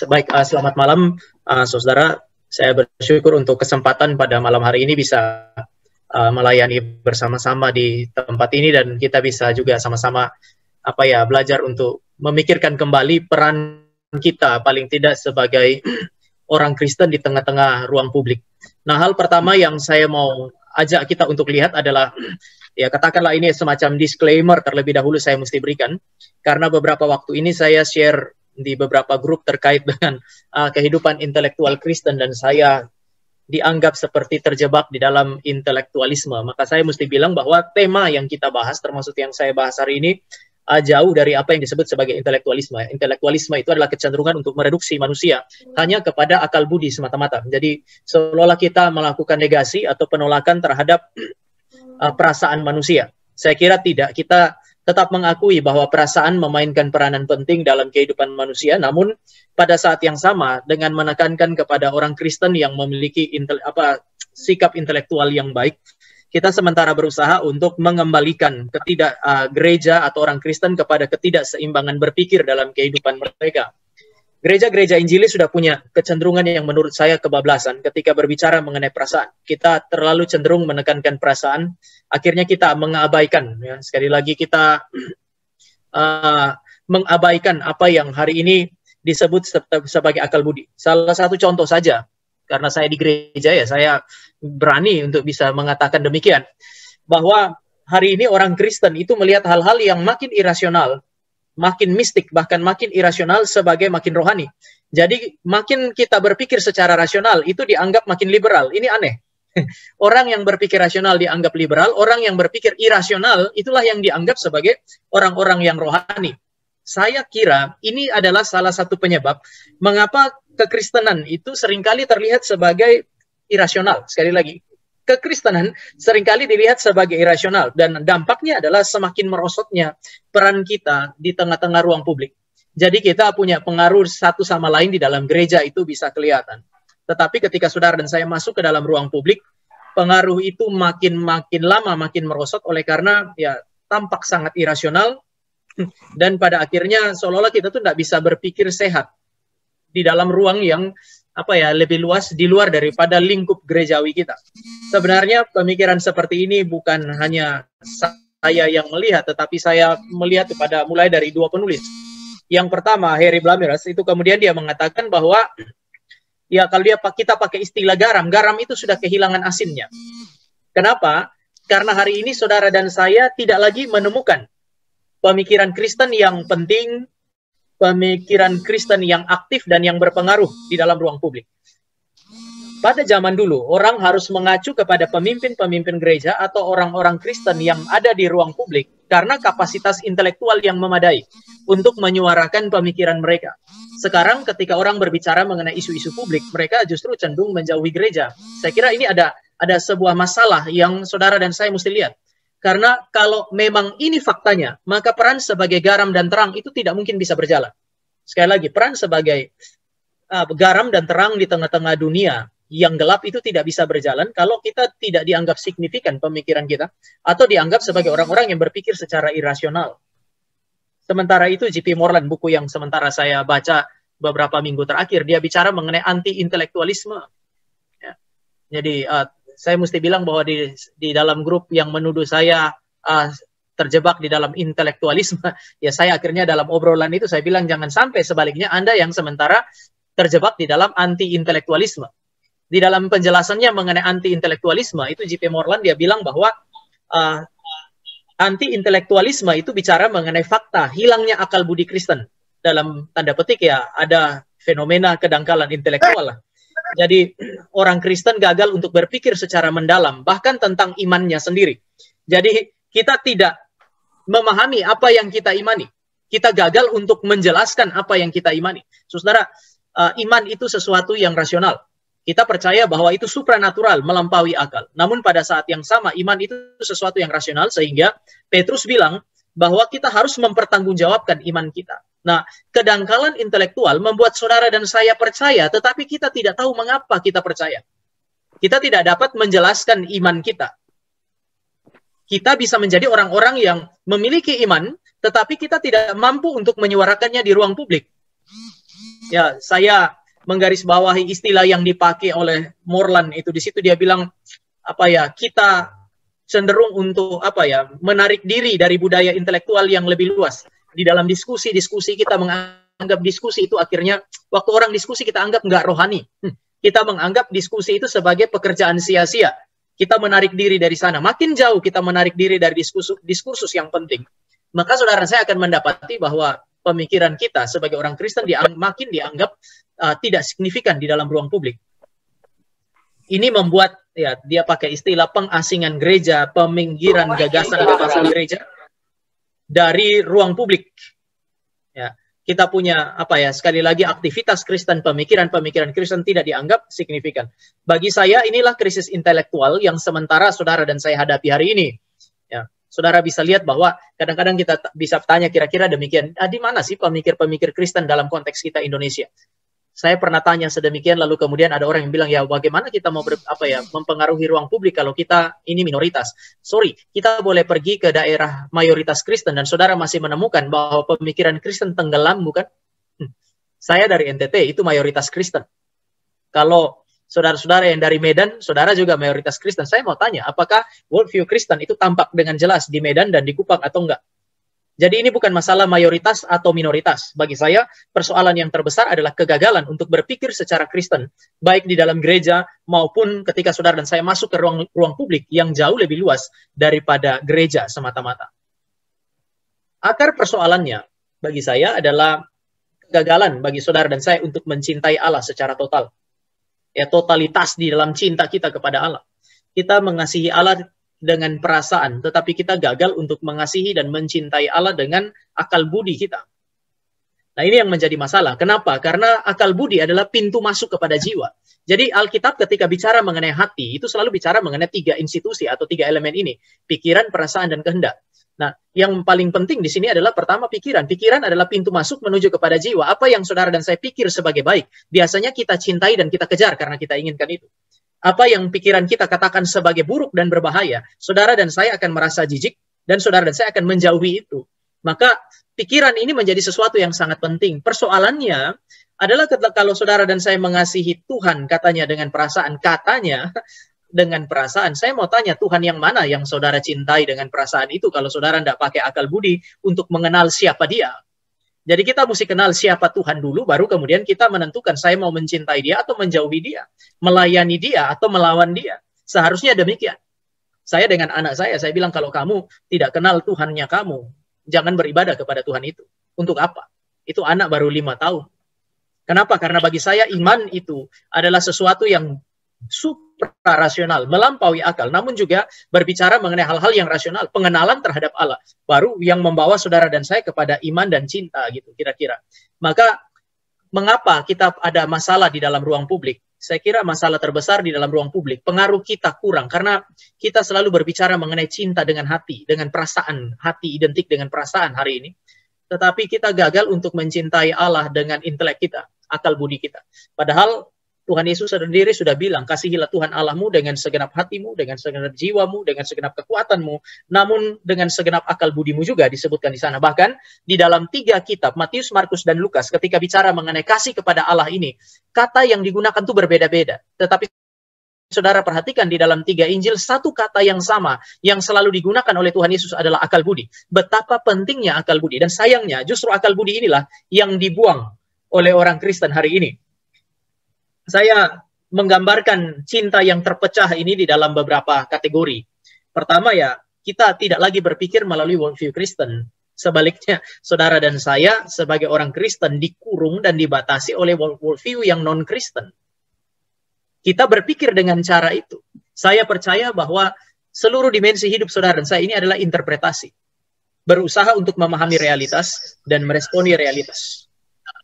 baik uh, selamat malam uh, saudara. Saya bersyukur untuk kesempatan pada malam hari ini bisa uh, melayani bersama-sama di tempat ini dan kita bisa juga sama-sama apa ya belajar untuk memikirkan kembali peran kita paling tidak sebagai orang Kristen di tengah-tengah ruang publik. Nah, hal pertama yang saya mau ajak kita untuk lihat adalah ya katakanlah ini semacam disclaimer terlebih dahulu saya mesti berikan karena beberapa waktu ini saya share di beberapa grup terkait dengan uh, kehidupan intelektual Kristen dan saya dianggap seperti terjebak di dalam intelektualisme. Maka saya mesti bilang bahwa tema yang kita bahas, termasuk yang saya bahas hari ini, uh, jauh dari apa yang disebut sebagai intelektualisme. Intelektualisme itu adalah kecenderungan untuk mereduksi manusia hanya kepada akal budi semata-mata. Jadi seolah-olah kita melakukan negasi atau penolakan terhadap uh, perasaan manusia. Saya kira tidak. Kita tetap mengakui bahwa perasaan memainkan peranan penting dalam kehidupan manusia, namun pada saat yang sama dengan menekankan kepada orang Kristen yang memiliki intele apa sikap intelektual yang baik, kita sementara berusaha untuk mengembalikan ketidak uh, gereja atau orang Kristen kepada ketidakseimbangan berpikir dalam kehidupan mereka. Gereja-gereja Injili sudah punya kecenderungan yang menurut saya kebablasan ketika berbicara mengenai perasaan. Kita terlalu cenderung menekankan perasaan, akhirnya kita mengabaikan. Ya. Sekali lagi kita uh, mengabaikan apa yang hari ini disebut sebagai akal budi. Salah satu contoh saja, karena saya di gereja ya, saya berani untuk bisa mengatakan demikian, bahwa hari ini orang Kristen itu melihat hal-hal yang makin irasional makin mistik bahkan makin irasional sebagai makin rohani. Jadi makin kita berpikir secara rasional itu dianggap makin liberal. Ini aneh. Orang yang berpikir rasional dianggap liberal, orang yang berpikir irasional itulah yang dianggap sebagai orang-orang yang rohani. Saya kira ini adalah salah satu penyebab mengapa kekristenan itu seringkali terlihat sebagai irasional. Sekali lagi, kekristenan seringkali dilihat sebagai irasional dan dampaknya adalah semakin merosotnya peran kita di tengah-tengah ruang publik. Jadi kita punya pengaruh satu sama lain di dalam gereja itu bisa kelihatan. Tetapi ketika saudara dan saya masuk ke dalam ruang publik, pengaruh itu makin makin lama makin merosot oleh karena ya tampak sangat irasional dan pada akhirnya seolah-olah kita tuh tidak bisa berpikir sehat di dalam ruang yang apa ya lebih luas di luar daripada lingkup gerejawi kita. Sebenarnya pemikiran seperti ini bukan hanya saya yang melihat, tetapi saya melihat kepada mulai dari dua penulis. Yang pertama Harry Blamiras itu kemudian dia mengatakan bahwa ya kalau dia kita pakai istilah garam, garam itu sudah kehilangan asinnya. Kenapa? Karena hari ini saudara dan saya tidak lagi menemukan pemikiran Kristen yang penting, pemikiran Kristen yang aktif dan yang berpengaruh di dalam ruang publik. Pada zaman dulu, orang harus mengacu kepada pemimpin-pemimpin gereja atau orang-orang Kristen yang ada di ruang publik karena kapasitas intelektual yang memadai untuk menyuarakan pemikiran mereka. Sekarang ketika orang berbicara mengenai isu-isu publik, mereka justru cenderung menjauhi gereja. Saya kira ini ada ada sebuah masalah yang saudara dan saya mesti lihat. Karena kalau memang ini faktanya, maka peran sebagai garam dan terang itu tidak mungkin bisa berjalan. Sekali lagi, peran sebagai uh, garam dan terang di tengah-tengah dunia yang gelap itu tidak bisa berjalan kalau kita tidak dianggap signifikan pemikiran kita atau dianggap sebagai orang-orang yang berpikir secara irasional. Sementara itu JP Morland buku yang sementara saya baca beberapa minggu terakhir dia bicara mengenai anti intelektualisme. Ya. Jadi uh, saya mesti bilang bahwa di di dalam grup yang menuduh saya uh, terjebak di dalam intelektualisme, ya saya akhirnya dalam obrolan itu saya bilang jangan sampai sebaliknya Anda yang sementara terjebak di dalam anti intelektualisme. Di dalam penjelasannya mengenai anti intelektualisme itu JP Morland dia bilang bahwa uh, ah, anti intelektualisme itu bicara mengenai fakta hilangnya akal budi Kristen dalam tanda petik ya ada fenomena kedangkalan intelektual lah jadi orang Kristen gagal untuk berpikir secara mendalam bahkan tentang imannya sendiri. Jadi kita tidak memahami apa yang kita imani. Kita gagal untuk menjelaskan apa yang kita imani. Saudara, eh, iman itu sesuatu yang rasional. Kita percaya bahwa itu supranatural, melampaui akal. Namun pada saat yang sama iman itu sesuatu yang rasional sehingga Petrus bilang bahwa kita harus mempertanggungjawabkan iman kita. Nah, kedangkalan intelektual membuat saudara dan saya percaya, tetapi kita tidak tahu mengapa kita percaya. Kita tidak dapat menjelaskan iman kita. Kita bisa menjadi orang-orang yang memiliki iman, tetapi kita tidak mampu untuk menyuarakannya di ruang publik. Ya, saya menggarisbawahi istilah yang dipakai oleh Morlan itu. Di situ dia bilang, apa ya, kita cenderung untuk apa ya menarik diri dari budaya intelektual yang lebih luas di dalam diskusi diskusi kita menganggap diskusi itu akhirnya waktu orang diskusi kita anggap nggak rohani hmm. kita menganggap diskusi itu sebagai pekerjaan sia-sia kita menarik diri dari sana makin jauh kita menarik diri dari diskursus diskursus yang penting maka saudara saya akan mendapati bahwa pemikiran kita sebagai orang Kristen diang makin dianggap uh, tidak signifikan di dalam ruang publik. Ini membuat ya dia pakai istilah pengasingan gereja, peminggiran gagasan-gagasan oh, iya. gereja dari ruang publik. Ya, kita punya apa ya sekali lagi aktivitas Kristen pemikiran-pemikiran Kristen tidak dianggap signifikan. Bagi saya inilah krisis intelektual yang sementara saudara dan saya hadapi hari ini. Ya, saudara bisa lihat bahwa kadang-kadang kita bisa tanya kira-kira demikian, ah, di mana sih pemikir-pemikir Kristen dalam konteks kita Indonesia? saya pernah tanya sedemikian lalu kemudian ada orang yang bilang ya bagaimana kita mau ber, apa ya mempengaruhi ruang publik kalau kita ini minoritas. Sorry, kita boleh pergi ke daerah mayoritas Kristen dan saudara masih menemukan bahwa pemikiran Kristen tenggelam bukan? Hmm. Saya dari NTT itu mayoritas Kristen. Kalau saudara-saudara yang dari Medan, saudara juga mayoritas Kristen. Saya mau tanya, apakah worldview Kristen itu tampak dengan jelas di Medan dan di Kupang atau enggak? Jadi ini bukan masalah mayoritas atau minoritas. Bagi saya, persoalan yang terbesar adalah kegagalan untuk berpikir secara Kristen, baik di dalam gereja maupun ketika saudara dan saya masuk ke ruang ruang publik yang jauh lebih luas daripada gereja semata-mata. Akar persoalannya bagi saya adalah kegagalan bagi saudara dan saya untuk mencintai Allah secara total. Ya totalitas di dalam cinta kita kepada Allah. Kita mengasihi Allah dengan perasaan, tetapi kita gagal untuk mengasihi dan mencintai Allah dengan akal budi kita. Nah, ini yang menjadi masalah. Kenapa? Karena akal budi adalah pintu masuk kepada jiwa. Jadi Alkitab ketika bicara mengenai hati itu selalu bicara mengenai tiga institusi atau tiga elemen ini, pikiran, perasaan dan kehendak. Nah, yang paling penting di sini adalah pertama pikiran. Pikiran adalah pintu masuk menuju kepada jiwa. Apa yang saudara dan saya pikir sebagai baik, biasanya kita cintai dan kita kejar karena kita inginkan itu apa yang pikiran kita katakan sebagai buruk dan berbahaya, saudara dan saya akan merasa jijik dan saudara dan saya akan menjauhi itu. Maka pikiran ini menjadi sesuatu yang sangat penting. Persoalannya adalah kalau saudara dan saya mengasihi Tuhan katanya dengan perasaan katanya dengan perasaan. Saya mau tanya Tuhan yang mana yang saudara cintai dengan perasaan itu kalau saudara tidak pakai akal budi untuk mengenal siapa dia. Jadi kita mesti kenal siapa Tuhan dulu, baru kemudian kita menentukan saya mau mencintai dia atau menjauhi dia, melayani dia atau melawan dia. Seharusnya demikian. Saya dengan anak saya, saya bilang kalau kamu tidak kenal Tuhannya kamu, jangan beribadah kepada Tuhan itu. Untuk apa? Itu anak baru lima tahun. Kenapa? Karena bagi saya iman itu adalah sesuatu yang supra rasional, melampaui akal, namun juga berbicara mengenai hal-hal yang rasional, pengenalan terhadap Allah, baru yang membawa saudara dan saya kepada iman dan cinta gitu kira-kira. Maka mengapa kita ada masalah di dalam ruang publik? Saya kira masalah terbesar di dalam ruang publik, pengaruh kita kurang karena kita selalu berbicara mengenai cinta dengan hati, dengan perasaan, hati identik dengan perasaan hari ini. Tetapi kita gagal untuk mencintai Allah dengan intelek kita, akal budi kita. Padahal Tuhan Yesus sendiri sudah bilang, kasihilah Tuhan Allahmu dengan segenap hatimu, dengan segenap jiwamu, dengan segenap kekuatanmu, namun dengan segenap akal budimu juga disebutkan di sana. Bahkan di dalam tiga kitab, Matius, Markus, dan Lukas, ketika bicara mengenai kasih kepada Allah ini, kata yang digunakan itu berbeda-beda. Tetapi saudara perhatikan di dalam tiga Injil, satu kata yang sama yang selalu digunakan oleh Tuhan Yesus adalah akal budi. Betapa pentingnya akal budi. Dan sayangnya justru akal budi inilah yang dibuang oleh orang Kristen hari ini saya menggambarkan cinta yang terpecah ini di dalam beberapa kategori. Pertama ya, kita tidak lagi berpikir melalui worldview Kristen. Sebaliknya, saudara dan saya sebagai orang Kristen dikurung dan dibatasi oleh worldview yang non-Kristen. Kita berpikir dengan cara itu. Saya percaya bahwa seluruh dimensi hidup saudara dan saya ini adalah interpretasi. Berusaha untuk memahami realitas dan meresponi realitas.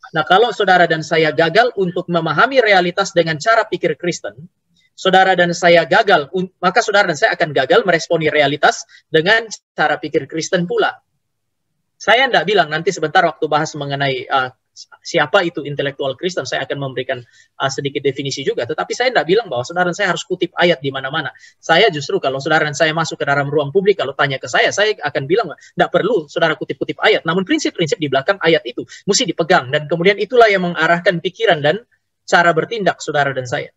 Nah, kalau saudara dan saya gagal untuk memahami realitas dengan cara pikir Kristen, saudara dan saya gagal, maka saudara dan saya akan gagal meresponi realitas dengan cara pikir Kristen pula. Saya tidak bilang nanti sebentar waktu bahas mengenai uh, siapa itu intelektual Kristen, saya akan memberikan uh, sedikit definisi juga. Tetapi saya tidak bilang bahwa saudara saya harus kutip ayat di mana-mana. Saya justru kalau saudara saya masuk ke dalam ruang publik, kalau tanya ke saya, saya akan bilang tidak perlu saudara kutip-kutip ayat. Namun prinsip-prinsip di belakang ayat itu mesti dipegang dan kemudian itulah yang mengarahkan pikiran dan cara bertindak saudara dan saya.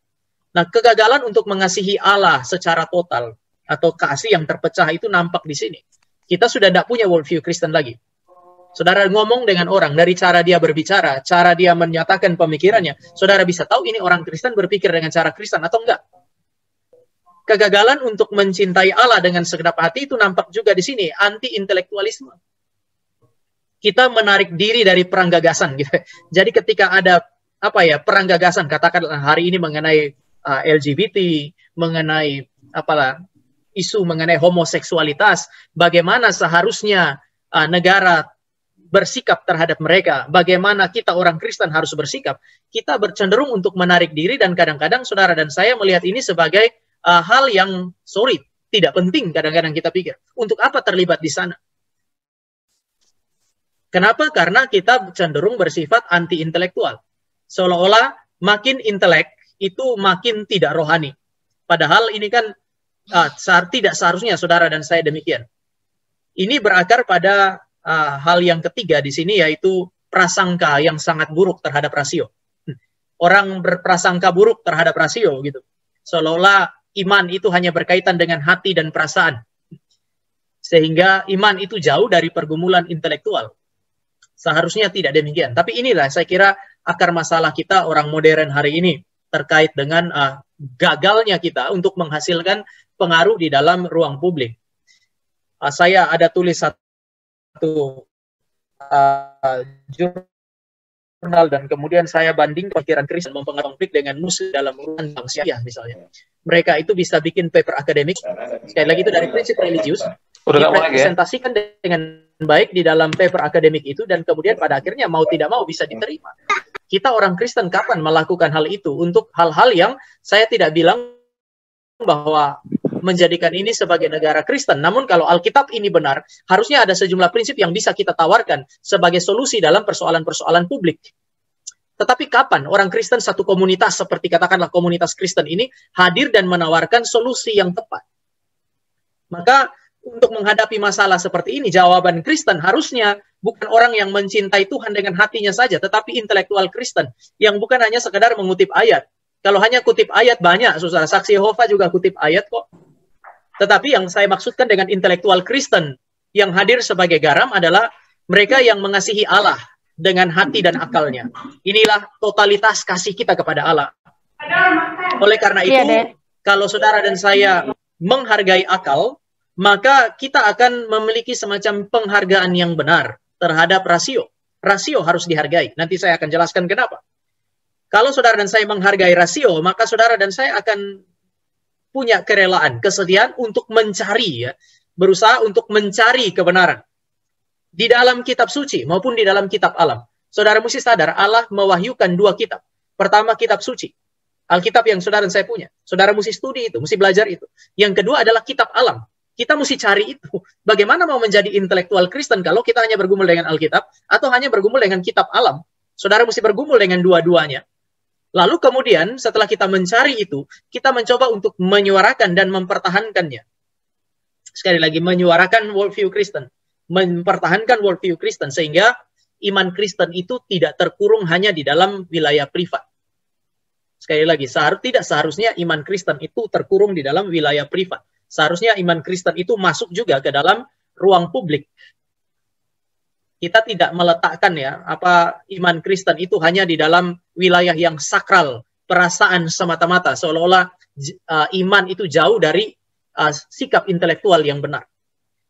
Nah, kegagalan untuk mengasihi Allah secara total atau kasih yang terpecah itu nampak di sini. Kita sudah tidak punya worldview Kristen lagi Saudara ngomong dengan orang dari cara dia berbicara, cara dia menyatakan pemikirannya, saudara bisa tahu ini orang Kristen berpikir dengan cara Kristen atau enggak. Kegagalan untuk mencintai Allah dengan segenap hati itu nampak juga di sini, anti intelektualisme. Kita menarik diri dari perang gagasan gitu. Jadi ketika ada apa ya, perang gagasan katakan hari ini mengenai uh, LGBT, mengenai apalah isu mengenai homoseksualitas, bagaimana seharusnya uh, negara bersikap terhadap mereka, bagaimana kita orang Kristen harus bersikap, kita bercenderung untuk menarik diri dan kadang-kadang saudara dan saya melihat ini sebagai uh, hal yang sorry, tidak penting kadang-kadang kita pikir. Untuk apa terlibat di sana? Kenapa? Karena kita cenderung bersifat anti-intelektual. Seolah-olah makin intelek itu makin tidak rohani. Padahal ini kan uh, tidak seharusnya saudara dan saya demikian. Ini berakar pada uh, hal yang ketiga di sini yaitu prasangka yang sangat buruk terhadap rasio. Hmm. Orang berprasangka buruk terhadap rasio gitu. Seolah-olah iman itu hanya berkaitan dengan hati dan perasaan. Sehingga iman itu jauh dari pergumulan intelektual. Seharusnya tidak demikian. Tapi inilah saya kira akar masalah kita orang modern hari ini terkait dengan uh, gagalnya kita untuk menghasilkan pengaruh di dalam ruang publik. Uh, saya ada tulis satu satu uh, jurnal dan kemudian saya banding pikiran Kristen mempengaruhi konflik dengan Muslim dalam urusan bangsa ya misalnya. Mereka itu bisa bikin paper akademik. Sekali lagi itu dari prinsip religius. presentasikan ya? dipresentasikan ya? dengan baik di dalam paper akademik itu dan kemudian pada akhirnya mau tidak mau bisa diterima. Kita orang Kristen kapan melakukan hal itu untuk hal-hal yang saya tidak bilang bahwa menjadikan ini sebagai negara Kristen. Namun kalau Alkitab ini benar, harusnya ada sejumlah prinsip yang bisa kita tawarkan sebagai solusi dalam persoalan-persoalan publik. Tetapi kapan orang Kristen satu komunitas seperti katakanlah komunitas Kristen ini hadir dan menawarkan solusi yang tepat? Maka untuk menghadapi masalah seperti ini, jawaban Kristen harusnya bukan orang yang mencintai Tuhan dengan hatinya saja, tetapi intelektual Kristen yang bukan hanya sekedar mengutip ayat. Kalau hanya kutip ayat banyak, susah. Saksi Yehova juga kutip ayat kok. Tetapi yang saya maksudkan dengan intelektual Kristen yang hadir sebagai garam adalah mereka yang mengasihi Allah dengan hati dan akalnya. Inilah totalitas kasih kita kepada Allah. Oleh karena iya, itu, ya, kalau saudara dan saya menghargai akal, maka kita akan memiliki semacam penghargaan yang benar terhadap rasio. Rasio harus dihargai. Nanti saya akan jelaskan kenapa. Kalau saudara dan saya menghargai rasio, maka saudara dan saya akan punya kerelaan, kesediaan untuk mencari ya, berusaha untuk mencari kebenaran di dalam kitab suci maupun di dalam kitab alam. Saudara mesti sadar Allah mewahyukan dua kitab. Pertama kitab suci, Alkitab yang saudara dan saya punya. Saudara mesti studi itu, mesti belajar itu. Yang kedua adalah kitab alam. Kita mesti cari itu. Bagaimana mau menjadi intelektual Kristen kalau kita hanya bergumul dengan Alkitab atau hanya bergumul dengan kitab alam? Saudara mesti bergumul dengan dua-duanya. Lalu kemudian setelah kita mencari itu, kita mencoba untuk menyuarakan dan mempertahankannya. Sekali lagi, menyuarakan worldview Kristen. Mempertahankan worldview Kristen. Sehingga iman Kristen itu tidak terkurung hanya di dalam wilayah privat. Sekali lagi, seharus, tidak seharusnya iman Kristen itu terkurung di dalam wilayah privat. Seharusnya iman Kristen itu masuk juga ke dalam ruang publik kita tidak meletakkan ya apa iman Kristen itu hanya di dalam wilayah yang sakral perasaan semata-mata seolah-olah uh, iman itu jauh dari uh, sikap intelektual yang benar.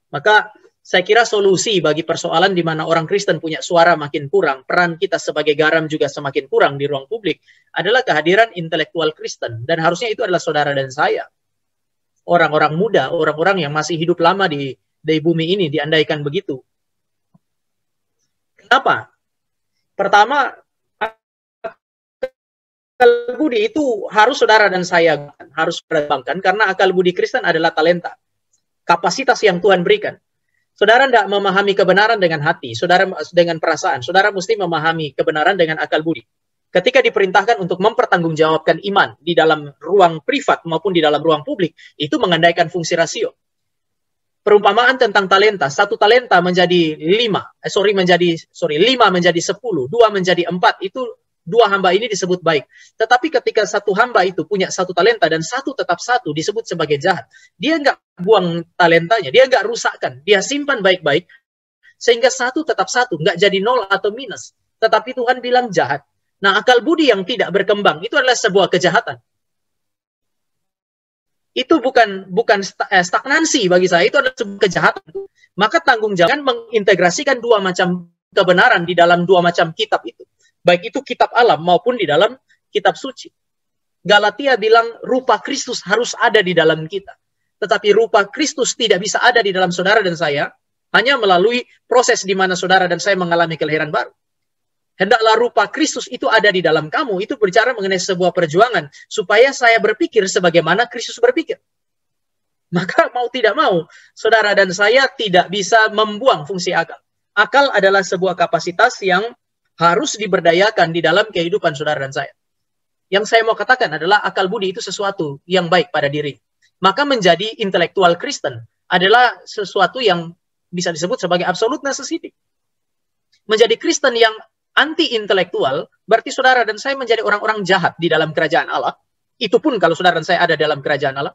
Maka saya kira solusi bagi persoalan di mana orang Kristen punya suara makin kurang, peran kita sebagai garam juga semakin kurang di ruang publik adalah kehadiran intelektual Kristen dan harusnya itu adalah saudara dan saya. Orang-orang muda, orang-orang yang masih hidup lama di di bumi ini diandaikan begitu apa? Pertama, akal budi itu harus saudara dan saya harus perbankan karena akal budi Kristen adalah talenta, kapasitas yang Tuhan berikan. Saudara tidak memahami kebenaran dengan hati, saudara dengan perasaan, saudara mesti memahami kebenaran dengan akal budi. Ketika diperintahkan untuk mempertanggungjawabkan iman di dalam ruang privat maupun di dalam ruang publik, itu mengandaikan fungsi rasio perumpamaan tentang talenta. Satu talenta menjadi lima, eh, sorry menjadi sorry lima menjadi sepuluh, dua menjadi empat. Itu dua hamba ini disebut baik. Tetapi ketika satu hamba itu punya satu talenta dan satu tetap satu disebut sebagai jahat. Dia nggak buang talentanya, dia nggak rusakkan, dia simpan baik-baik sehingga satu tetap satu, nggak jadi nol atau minus. Tetapi Tuhan bilang jahat. Nah, akal budi yang tidak berkembang itu adalah sebuah kejahatan itu bukan bukan eh, stagnansi bagi saya itu adalah sebuah kejahatan maka tanggung jawab mengintegrasikan dua macam kebenaran di dalam dua macam kitab itu baik itu kitab alam maupun di dalam kitab suci Galatia bilang rupa Kristus harus ada di dalam kita tetapi rupa Kristus tidak bisa ada di dalam saudara dan saya hanya melalui proses di mana saudara dan saya mengalami kelahiran baru Hendaklah rupa Kristus itu ada di dalam kamu. Itu berbicara mengenai sebuah perjuangan. Supaya saya berpikir sebagaimana Kristus berpikir. Maka mau tidak mau, saudara dan saya tidak bisa membuang fungsi akal. Akal adalah sebuah kapasitas yang harus diberdayakan di dalam kehidupan saudara dan saya. Yang saya mau katakan adalah akal budi itu sesuatu yang baik pada diri. Maka menjadi intelektual Kristen adalah sesuatu yang bisa disebut sebagai absolut necessity. Menjadi Kristen yang anti intelektual, berarti saudara dan saya menjadi orang-orang jahat di dalam kerajaan Allah. Itu pun kalau saudara dan saya ada dalam kerajaan Allah.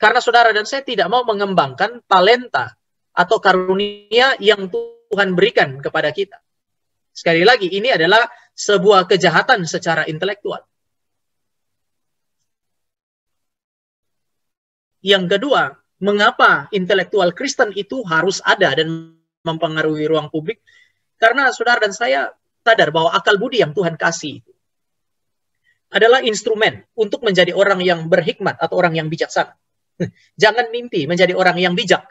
Karena saudara dan saya tidak mau mengembangkan talenta atau karunia yang Tuhan berikan kepada kita. Sekali lagi, ini adalah sebuah kejahatan secara intelektual. Yang kedua, mengapa intelektual Kristen itu harus ada dan mempengaruhi ruang publik? Karena saudara dan saya sadar bahwa akal budi yang Tuhan kasih itu adalah instrumen untuk menjadi orang yang berhikmat atau orang yang bijaksana. Jangan mimpi menjadi orang yang bijak.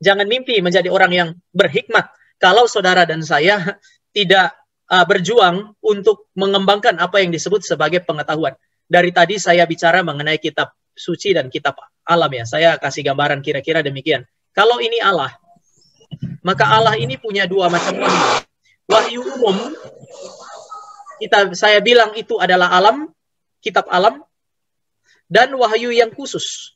Jangan mimpi menjadi orang yang berhikmat kalau saudara dan saya tidak uh, berjuang untuk mengembangkan apa yang disebut sebagai pengetahuan. Dari tadi saya bicara mengenai kitab suci dan kitab alam ya. Saya kasih gambaran kira-kira demikian. Kalau ini Allah, maka Allah ini punya dua macam orang wahyu umum kita saya bilang itu adalah alam, kitab alam dan wahyu yang khusus.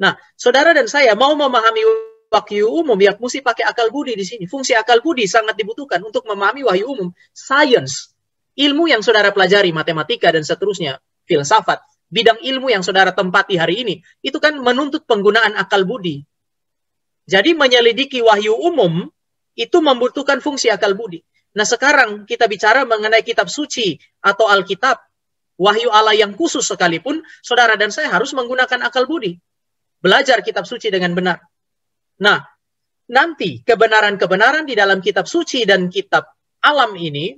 Nah, saudara dan saya mau memahami wahyu umum ya mesti pakai akal budi di sini. Fungsi akal budi sangat dibutuhkan untuk memahami wahyu umum, science, ilmu yang saudara pelajari, matematika dan seterusnya, filsafat, bidang ilmu yang saudara tempati hari ini, itu kan menuntut penggunaan akal budi. Jadi menyelidiki wahyu umum itu membutuhkan fungsi akal budi. Nah sekarang kita bicara mengenai kitab suci atau Alkitab, wahyu Allah yang khusus sekalipun, saudara dan saya harus menggunakan akal budi. Belajar kitab suci dengan benar. Nah, nanti kebenaran-kebenaran di dalam kitab suci dan kitab alam ini,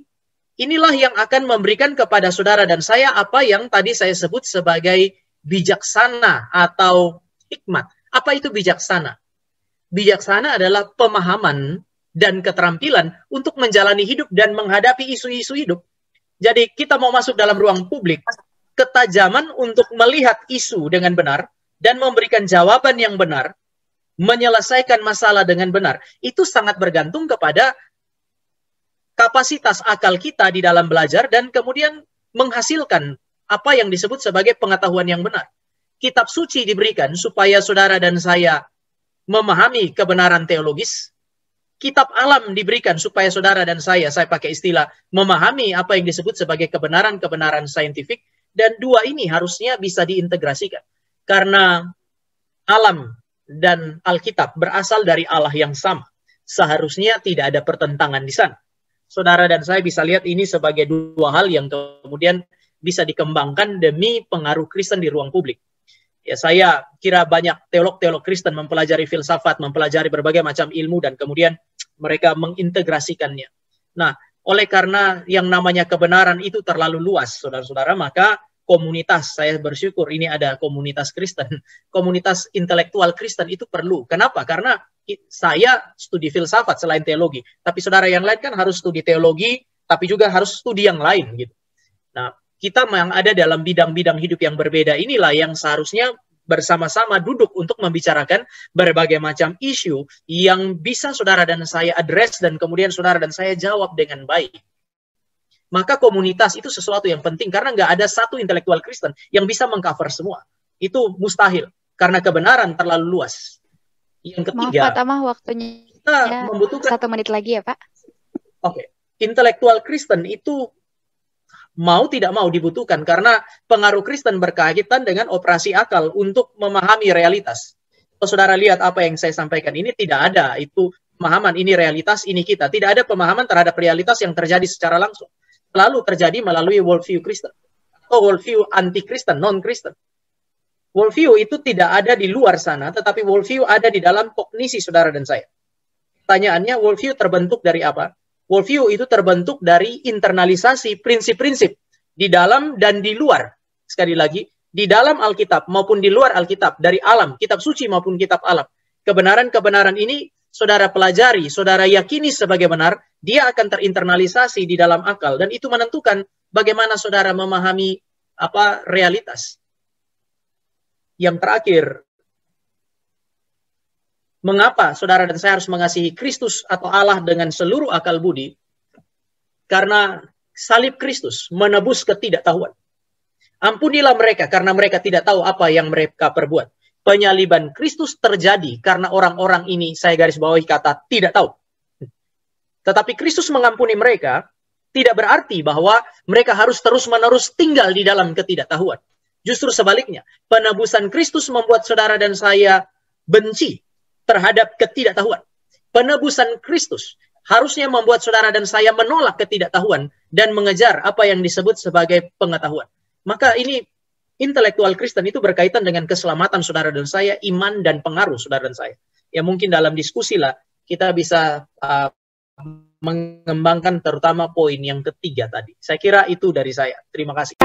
inilah yang akan memberikan kepada saudara dan saya apa yang tadi saya sebut sebagai bijaksana atau hikmat. Apa itu bijaksana? Bijaksana adalah pemahaman dan keterampilan untuk menjalani hidup dan menghadapi isu-isu hidup. Jadi kita mau masuk dalam ruang publik, ketajaman untuk melihat isu dengan benar dan memberikan jawaban yang benar, menyelesaikan masalah dengan benar, itu sangat bergantung kepada kapasitas akal kita di dalam belajar dan kemudian menghasilkan apa yang disebut sebagai pengetahuan yang benar. Kitab suci diberikan supaya saudara dan saya memahami kebenaran teologis, kitab alam diberikan supaya saudara dan saya, saya pakai istilah memahami apa yang disebut sebagai kebenaran-kebenaran saintifik dan dua ini harusnya bisa diintegrasikan. Karena alam dan Alkitab berasal dari Allah yang sama. Seharusnya tidak ada pertentangan di sana. Saudara dan saya bisa lihat ini sebagai dua hal yang kemudian bisa dikembangkan demi pengaruh Kristen di ruang publik ya saya kira banyak teolog-teolog Kristen mempelajari filsafat, mempelajari berbagai macam ilmu dan kemudian mereka mengintegrasikannya. Nah, oleh karena yang namanya kebenaran itu terlalu luas, saudara-saudara, maka komunitas, saya bersyukur ini ada komunitas Kristen, komunitas intelektual Kristen itu perlu. Kenapa? Karena saya studi filsafat selain teologi, tapi saudara yang lain kan harus studi teologi, tapi juga harus studi yang lain gitu. Nah, kita yang ada dalam bidang-bidang hidup yang berbeda inilah yang seharusnya bersama-sama duduk untuk membicarakan berbagai macam isu yang bisa saudara dan saya address dan kemudian saudara dan saya jawab dengan baik. Maka komunitas itu sesuatu yang penting karena nggak ada satu intelektual Kristen yang bisa mengcover semua. Itu mustahil karena kebenaran terlalu luas. Yang ketiga, Maaf, Pak Tamah, waktunya kita ya, membutuhkan satu menit lagi ya Pak. Oke, okay. intelektual Kristen itu mau tidak mau dibutuhkan karena pengaruh Kristen berkaitan dengan operasi akal untuk memahami realitas. Kalau saudara lihat apa yang saya sampaikan ini tidak ada itu pemahaman ini realitas ini kita tidak ada pemahaman terhadap realitas yang terjadi secara langsung selalu terjadi melalui worldview Kristen atau worldview anti Kristen non Kristen worldview itu tidak ada di luar sana tetapi worldview ada di dalam kognisi saudara dan saya pertanyaannya worldview terbentuk dari apa Worldview itu terbentuk dari internalisasi prinsip-prinsip di dalam dan di luar. Sekali lagi, di dalam Alkitab maupun di luar Alkitab, dari alam, kitab suci maupun kitab alam. Kebenaran-kebenaran ini saudara pelajari, saudara yakini sebagai benar, dia akan terinternalisasi di dalam akal dan itu menentukan bagaimana saudara memahami apa realitas. Yang terakhir, Mengapa saudara dan saya harus mengasihi Kristus atau Allah dengan seluruh akal budi? Karena salib Kristus menebus ketidaktahuan. Ampunilah mereka karena mereka tidak tahu apa yang mereka perbuat. Penyaliban Kristus terjadi karena orang-orang ini, saya garis bawahi kata, tidak tahu. Tetapi Kristus mengampuni mereka tidak berarti bahwa mereka harus terus-menerus tinggal di dalam ketidaktahuan. Justru sebaliknya, penebusan Kristus membuat saudara dan saya benci terhadap ketidaktahuan. Penebusan Kristus harusnya membuat saudara dan saya menolak ketidaktahuan dan mengejar apa yang disebut sebagai pengetahuan. Maka ini intelektual Kristen itu berkaitan dengan keselamatan saudara dan saya, iman dan pengaruh saudara dan saya. Ya mungkin dalam diskusi lah kita bisa uh, mengembangkan terutama poin yang ketiga tadi. Saya kira itu dari saya. Terima kasih.